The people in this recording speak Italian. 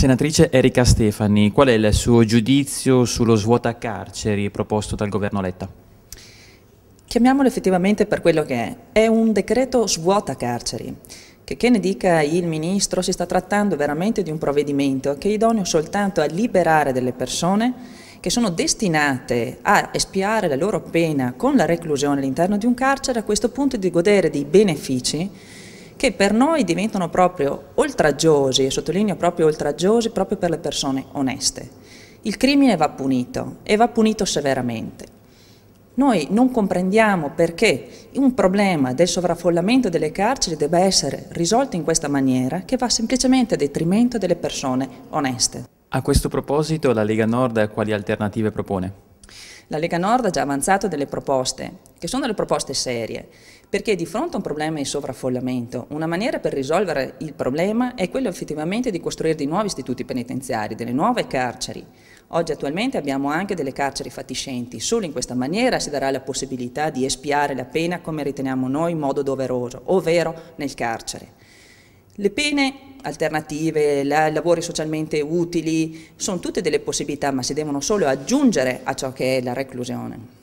Senatrice Erika Stefani, qual è il suo giudizio sullo svuota carceri proposto dal governo Letta? Chiamiamolo effettivamente per quello che è. È un decreto svuota carceri. Che, che ne dica il Ministro, si sta trattando veramente di un provvedimento che è idoneo soltanto a liberare delle persone che sono destinate a espiare la loro pena con la reclusione all'interno di un carcere, a questo punto di godere dei benefici che per noi diventano proprio oltraggiosi, e sottolineo proprio oltraggiosi, proprio per le persone oneste. Il crimine va punito e va punito severamente. Noi non comprendiamo perché un problema del sovraffollamento delle carceri debba essere risolto in questa maniera che va semplicemente a detrimento delle persone oneste. A questo proposito la Lega Nord quali alternative propone? La Lega Nord ha già avanzato delle proposte, che sono delle proposte serie, perché di fronte a un problema di sovraffollamento, una maniera per risolvere il problema è quella effettivamente di costruire dei nuovi istituti penitenziari, delle nuove carceri. Oggi attualmente abbiamo anche delle carceri fatiscenti, solo in questa maniera si darà la possibilità di espiare la pena come riteniamo noi in modo doveroso, ovvero nel carcere. Le pene alternative, lavori socialmente utili, sono tutte delle possibilità, ma si devono solo aggiungere a ciò che è la reclusione.